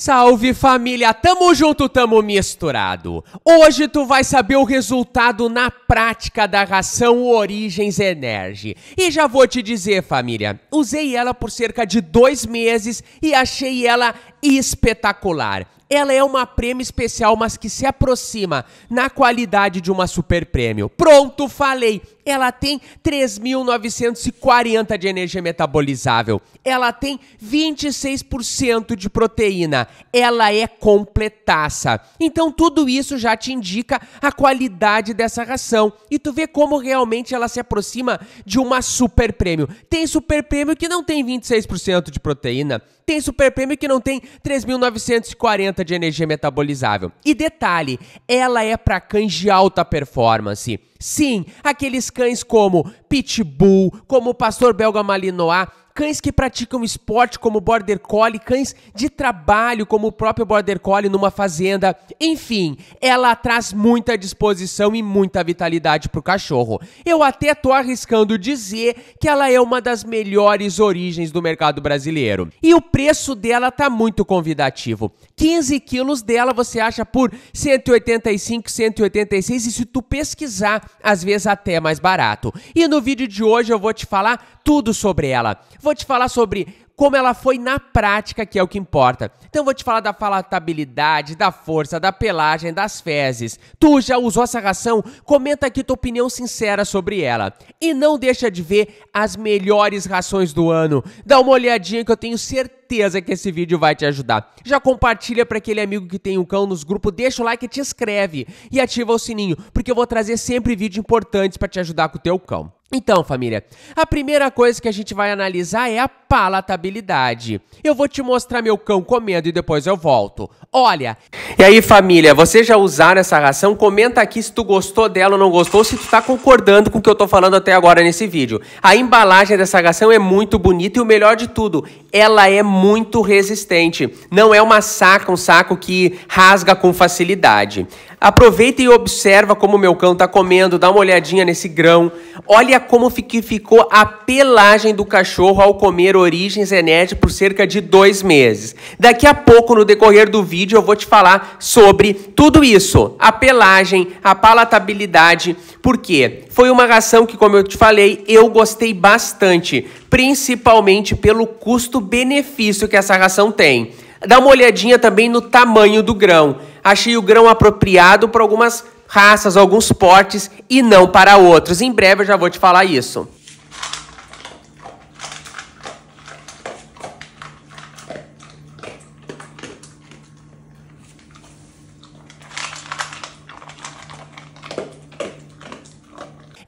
Salve família, tamo junto, tamo misturado. Hoje tu vai saber o resultado na prática da ração Origens Energy. E já vou te dizer, família, usei ela por cerca de dois meses e achei ela espetacular ela é uma prêmio especial, mas que se aproxima na qualidade de uma super prêmio. Pronto, falei. Ela tem 3.940 de energia metabolizável. Ela tem 26% de proteína. Ela é completaça. Então tudo isso já te indica a qualidade dessa ração. E tu vê como realmente ela se aproxima de uma super prêmio. Tem super prêmio que não tem 26% de proteína tem super prêmio que não tem 3.940 de energia metabolizável. E detalhe, ela é para cães de alta performance. Sim, aqueles cães como Pitbull, como Pastor Belga Malinois, cães que praticam esporte como Border Collie, cães de trabalho como o próprio Border Collie numa fazenda. Enfim, ela traz muita disposição e muita vitalidade pro cachorro. Eu até tô arriscando dizer que ela é uma das melhores origens do mercado brasileiro. E o preço dela tá muito convidativo. 15 quilos dela você acha por 185, 186 e se tu pesquisar, às vezes até é mais barato. E no vídeo de hoje eu vou te falar tudo sobre ela. Vou vou te falar sobre como ela foi na prática, que é o que importa. Então vou te falar da palatabilidade, da força, da pelagem, das fezes. Tu já usou essa ração? Comenta aqui tua opinião sincera sobre ela. E não deixa de ver as melhores rações do ano. Dá uma olhadinha que eu tenho certeza que esse vídeo vai te ajudar. Já compartilha para aquele amigo que tem um cão nos grupos, deixa o like e te inscreve e ativa o sininho, porque eu vou trazer sempre vídeos importantes para te ajudar com o teu cão. Então, família, a primeira coisa que a gente vai analisar é a palatabilidade. Eu vou te mostrar meu cão comendo e depois eu volto. Olha. E aí, família, vocês já usaram essa ração? Comenta aqui se tu gostou dela ou não gostou, se tu tá concordando com o que eu tô falando até agora nesse vídeo. A embalagem dessa ração é muito bonita e o melhor de tudo, ela é muito resistente. Não é uma saca, um saco que rasga com facilidade. Aproveita e observa como o meu cão está comendo, dá uma olhadinha nesse grão. Olha como ficou a pelagem do cachorro ao comer origem Zenet por cerca de dois meses. Daqui a pouco, no decorrer do vídeo, eu vou te falar sobre tudo isso. A pelagem, a palatabilidade. Por quê? Foi uma ração que, como eu te falei, eu gostei bastante. Principalmente pelo custo benefício que essa ração tem. Dá uma olhadinha também no tamanho do grão. Achei o grão apropriado para algumas raças, alguns portes e não para outros. Em breve eu já vou te falar isso.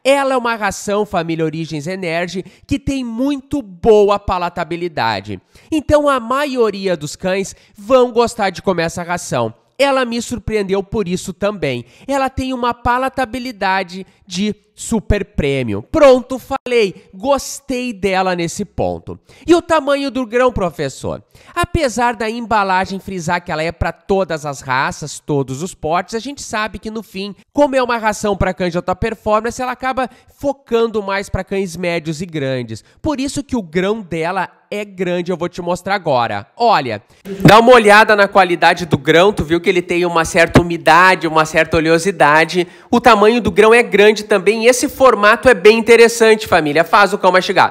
Ela é uma ração família Origens Energy que tem muito boa palatabilidade. Então a maioria dos cães vão gostar de comer essa ração ela me surpreendeu por isso também. Ela tem uma palatabilidade de super prêmio. Pronto, falei, gostei dela nesse ponto. E o tamanho do grão, professor? Apesar da embalagem frisar que ela é para todas as raças, todos os portes, a gente sabe que no fim, como é uma ração para cães de alta performance, ela acaba focando mais para cães médios e grandes. Por isso que o grão dela é grande, eu vou te mostrar agora. Olha, dá uma olhada na qualidade do grão, tu viu que ele tem uma certa umidade, uma certa oleosidade. O tamanho do grão é grande também e esse formato é bem interessante, família. Faz o cão mastigar.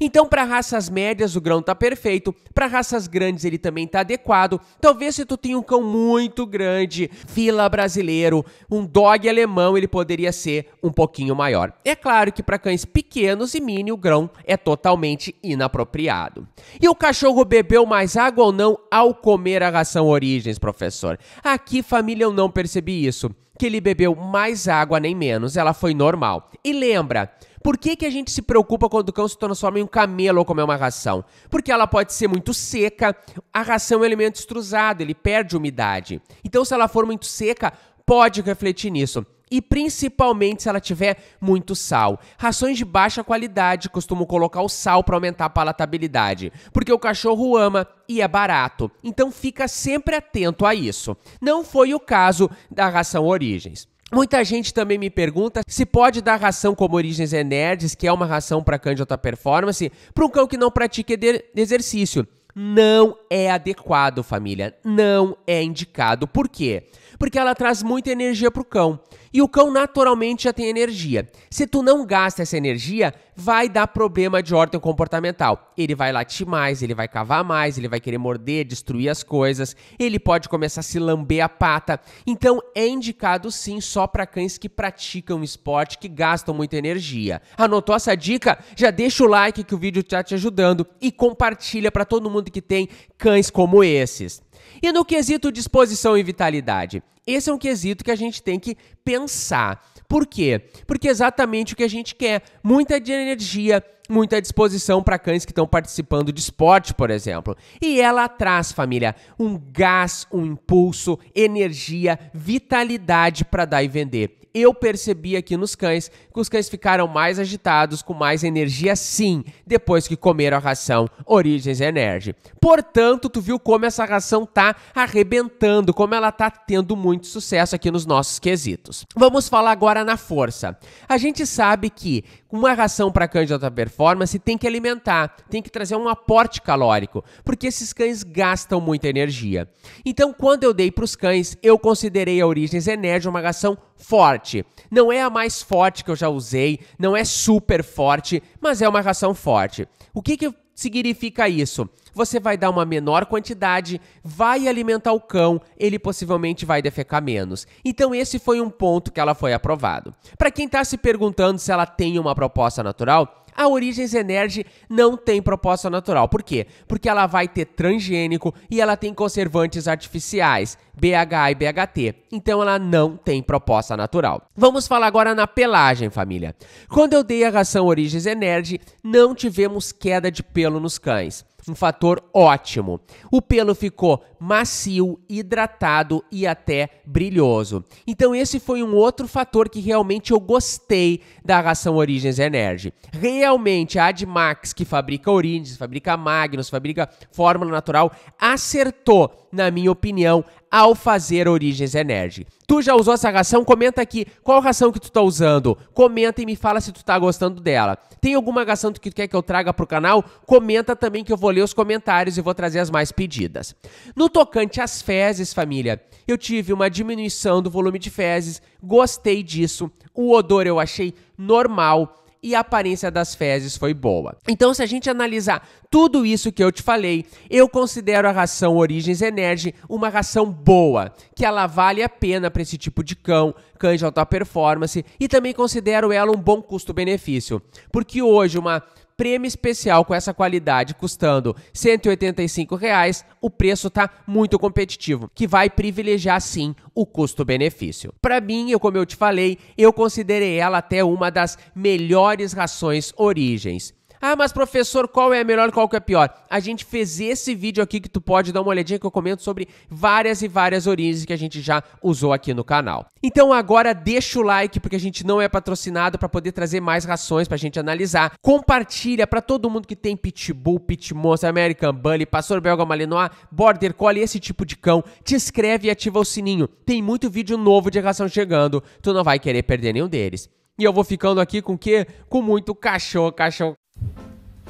Então, para raças médias o grão tá perfeito, para raças grandes ele também tá adequado. Talvez se tu tem um cão muito grande, fila brasileiro, um dog alemão, ele poderia ser um pouquinho maior. É claro que para cães pequenos e mini o grão é totalmente inapropriado. E o cachorro bebeu mais água ou não ao comer a ração Origens, professor? Aqui família eu não percebi isso. Que ele bebeu mais água nem menos, ela foi normal. E lembra, por que, que a gente se preocupa quando o cão se transforma em um camelo ou comer uma ração? Porque ela pode ser muito seca, a ração é um elemento estrusado, ele perde umidade. Então, se ela for muito seca, pode refletir nisso e principalmente se ela tiver muito sal. Rações de baixa qualidade costumam colocar o sal para aumentar a palatabilidade, porque o cachorro ama e é barato. Então fica sempre atento a isso. Não foi o caso da ração Origens. Muita gente também me pergunta se pode dar ração como Origens Enerdes, é que é uma ração para cães de alta performance, para um cão que não pratica exercício. Não é adequado, família. Não é indicado. Por quê? Porque ela traz muita energia pro cão. E o cão naturalmente já tem energia. Se tu não gasta essa energia, vai dar problema de ordem comportamental. Ele vai latir mais, ele vai cavar mais, ele vai querer morder, destruir as coisas, ele pode começar a se lamber a pata. Então é indicado sim só para cães que praticam esporte, que gastam muita energia. Anotou essa dica? Já deixa o like que o vídeo está te ajudando e compartilha para todo mundo mundo que tem cães como esses. E no quesito disposição e vitalidade? Esse é um quesito que a gente tem que pensar. Por quê? Porque é exatamente o que a gente quer: muita energia, muita disposição para cães que estão participando de esporte, por exemplo. E ela traz, família, um gás, um impulso, energia, vitalidade para dar e vender. Eu percebi aqui nos cães que os cães ficaram mais agitados, com mais energia, sim, depois que comeram a ração Origens Energy. Portanto, tu viu como essa ração tá arrebentando, como ela tá tendo muito sucesso aqui nos nossos quesitos. Vamos falar agora na força. A gente sabe que uma ração para cães de alta performance tem que alimentar, tem que trazer um aporte calórico, porque esses cães gastam muita energia. Então, quando eu dei para os cães, eu considerei a Origens Energy uma ração forte. Não é a mais forte que eu já usei, não é super forte, mas é uma ração forte. O que, que significa isso? Você vai dar uma menor quantidade, vai alimentar o cão, ele possivelmente vai defecar menos. Então esse foi um ponto que ela foi aprovado. Para quem está se perguntando se ela tem uma proposta natural, a Origens Energy não tem proposta natural. Por quê? Porque ela vai ter transgênico e ela tem conservantes artificiais, BHA e BHT. Então ela não tem proposta natural. Vamos falar agora na pelagem, família. Quando eu dei a ração Origens Energy, não tivemos queda de pelo nos cães um fator ótimo. O pelo ficou macio, hidratado e até brilhoso. Então esse foi um outro fator que realmente eu gostei da ração Origins Energy. Realmente a Admax, que fabrica Origins, fabrica Magnus, fabrica Fórmula Natural, acertou, na minha opinião, ao fazer Origens Energy. Tu já usou essa ração? Comenta aqui qual ração que tu tá usando. Comenta e me fala se tu tá gostando dela. Tem alguma ração que tu quer que eu traga pro canal? Comenta também que eu vou ler os comentários e vou trazer as mais pedidas. No tocante às fezes, família, eu tive uma diminuição do volume de fezes, gostei disso. O odor eu achei normal e a aparência das fezes foi boa. Então, se a gente analisar tudo isso que eu te falei, eu considero a ração Origens Energy uma ração boa, que ela vale a pena para esse tipo de cão, cães de alta performance, e também considero ela um bom custo-benefício. Porque hoje uma prêmio especial com essa qualidade custando R$ 185, reais, o preço está muito competitivo, que vai privilegiar sim o custo-benefício. Para mim, eu, como eu te falei, eu considerei ela até uma das melhores rações origens. Ah, mas professor, qual é a melhor e qual que é a pior? A gente fez esse vídeo aqui que tu pode dar uma olhadinha que eu comento sobre várias e várias origens que a gente já usou aqui no canal. Então agora deixa o like porque a gente não é patrocinado para poder trazer mais rações pra gente analisar. Compartilha para todo mundo que tem Pitbull, pitmonster, American Bully, Pastor Belga Malinois, Border Collie, esse tipo de cão. Te inscreve e ativa o sininho. Tem muito vídeo novo de ração chegando. Tu não vai querer perder nenhum deles. E eu vou ficando aqui com o quê? Com muito cachorro, cachorro.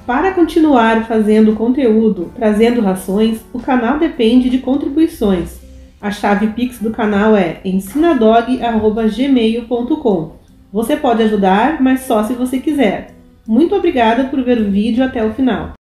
Para continuar fazendo conteúdo, trazendo rações, o canal depende de contribuições. A chave Pix do canal é ensinadog.gmail.com. Você pode ajudar, mas só se você quiser. Muito obrigada por ver o vídeo até o final.